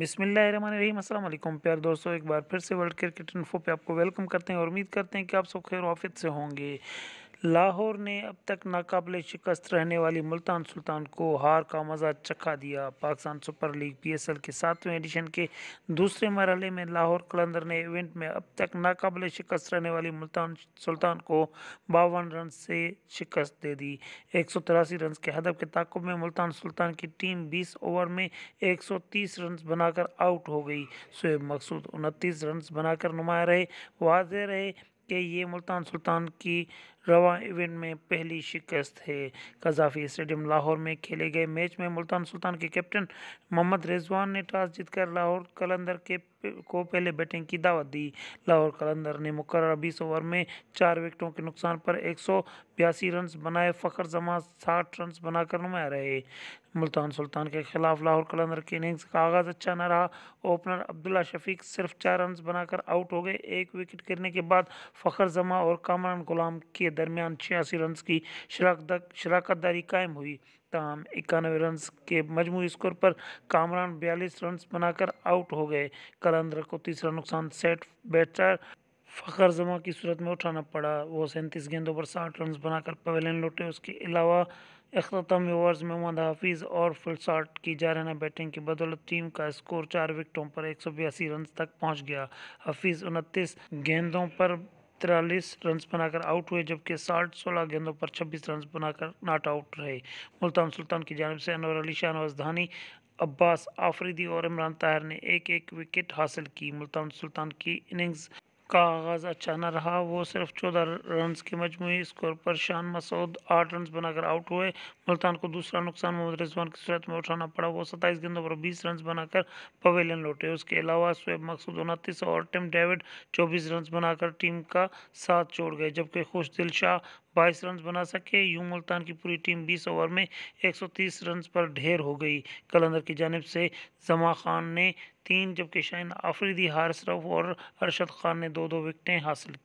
بسم اللہ الرحمن الرحیم السلام علیکم پیار دوستو ایک بار پھر سے ورلڈ کرکٹ انفو پہ آپ کو ویلکم کرتے ہیں اور امید کرتے ہیں کہ آپ سب خیر آفید سے ہوں گے لاہور نے اب تک ناقابل شکست رہنے والی ملتان سلطان کو ہار کا مزہ چکھا دیا Pakistan super league P S L کے ساتویں ایڈیشن کے دوسرے مرحلے میں لاہور قلندر نے ایونٹ میں اب تک ناقابل شکست رہنے والی ملتان سلطان کو باون رنز سے شکست دے دی ایک سو تراسی رنز کے ہدف کے تعاقب میں ملتان سلطان کی ٹیم بیس اوور میں ایک سو تیس رنز بنا کر آؤٹ ہو گئی سویب مقصود انتیس رنز بنا کر نمایاں رہے واضح رہے کہ یہ ملتان سلطان کی رواں ایونٹ میں پہلی شکست ہے قذافی اسٹیڈیم لاہور میں کھیلے گئے میچ میں ملتان سلطان کے کیپٹن محمد رضوان نے ٹاس جیت کر لاہور قلندر کے کو پہلے بیٹنگ کی دعوت دی لاہور کلندر نے مقررہ بیس اوور میں چار وکٹوں کے نقصان پر ایک سو بیاسی رنز بنائے فخر زمان ساٹھ رنز بنا کر نمائے رہے ملتان سلطان کے خلاف لاہور کلندر کے اننگز کا آغاز اچھا نہ رہا اوپنر عبداللہ شفیق صرف چار رنز بنا کر آؤٹ ہو گئے ایک وکٹ کرنے کے بعد فخر زمان اور کامران غلام کے درمیان چھیاسی رنز کی شراکت داری قائم ہوئی تاہم اکانوے رنز کے مجموعی سکور پر کامران بیالیس رنز بنا کر آؤٹ ہو گئے کلندر کو تیسرا نقصان سیٹ بیٹر فخر زمان کی صورت میں اٹھانا پڑا وہ سنتیس گیندوں پر ساٹھ رنز بنا کر پویلین لوٹے اس کے علاوہ اختتمی اوورز میں محمد حافظ اور فل سارٹ کی جارہنہ بیٹنگ کی بدولت ٹیم کا سکور چار وکٹوں پر ایک سو بیاسی رنز تک پہنچ گیا حافظ انتیس گیندوں پر ترالیس رنز بنا کر آؤٹ ہوئے جبکہ ساٹھ سولہ گیندوں پر چھبیس رنز بنا کر ناٹ آؤٹ رہے ملتان سلطان کی جانب سے انور علی شاہ نواز دھانی عباس آفریدی اور عمران طاہر نے ایک ایک وکٹ حاصل کی ملتان سلطان کی اننگز کا آغاز اچھا نہ رہا وہ صرف چودہ رنز کے مجموعی اسکور پر شان مسعود آٹھ رنز بنا کر آؤٹ ہوئے ملتان کو دوسرا نقصان محمد رضوان کی صورت میں اٹھانا پڑا وہ ستائیس گیندوں پر بیس رنز بنا کر پویلین لوٹے اس کے علاوہ سویب مقصود انتیس اور ٹیم ڈیوڈ چوبیس رنز بنا کر ٹیم کا ساتھ چھوڑ گئے جبکہ خوش دل شاہ بائیس رنز بنا سکے یوں ملتان کی پوری ٹیم بیس اوور میں ایک سو تیس رنز پر ڈھیر ہو گئی کلندر کی جانب سے زما خان نے تین جبکہ شاہین آفریدی رف اور ارشد خان نے دو دو وکٹیں حاصل کی